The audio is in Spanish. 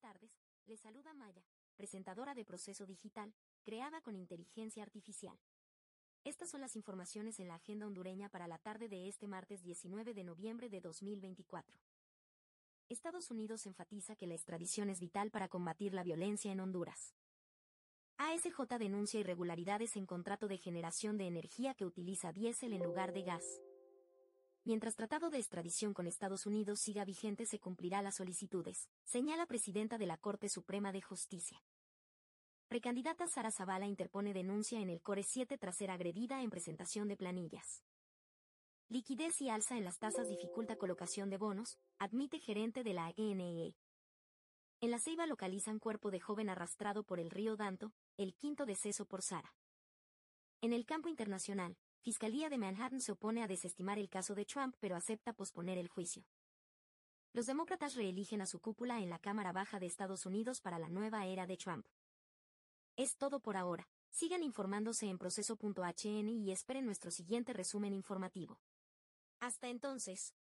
tardes, le saluda Maya, presentadora de Proceso Digital, creada con inteligencia artificial. Estas son las informaciones en la agenda hondureña para la tarde de este martes 19 de noviembre de 2024. Estados Unidos enfatiza que la extradición es vital para combatir la violencia en Honduras. ASJ denuncia irregularidades en contrato de generación de energía que utiliza diésel en lugar de gas. Mientras tratado de extradición con Estados Unidos siga vigente se cumplirá las solicitudes, señala presidenta de la Corte Suprema de Justicia. Precandidata Sara Zavala interpone denuncia en el Core 7 tras ser agredida en presentación de planillas. Liquidez y alza en las tasas dificulta colocación de bonos, admite gerente de la ANE. En la ceiba localizan cuerpo de joven arrastrado por el río Danto, el quinto deceso por Sara. En el campo internacional, Fiscalía de Manhattan se opone a desestimar el caso de Trump pero acepta posponer el juicio. Los demócratas reeligen a su cúpula en la Cámara Baja de Estados Unidos para la nueva era de Trump. Es todo por ahora. Sigan informándose en proceso.hn y esperen nuestro siguiente resumen informativo. Hasta entonces.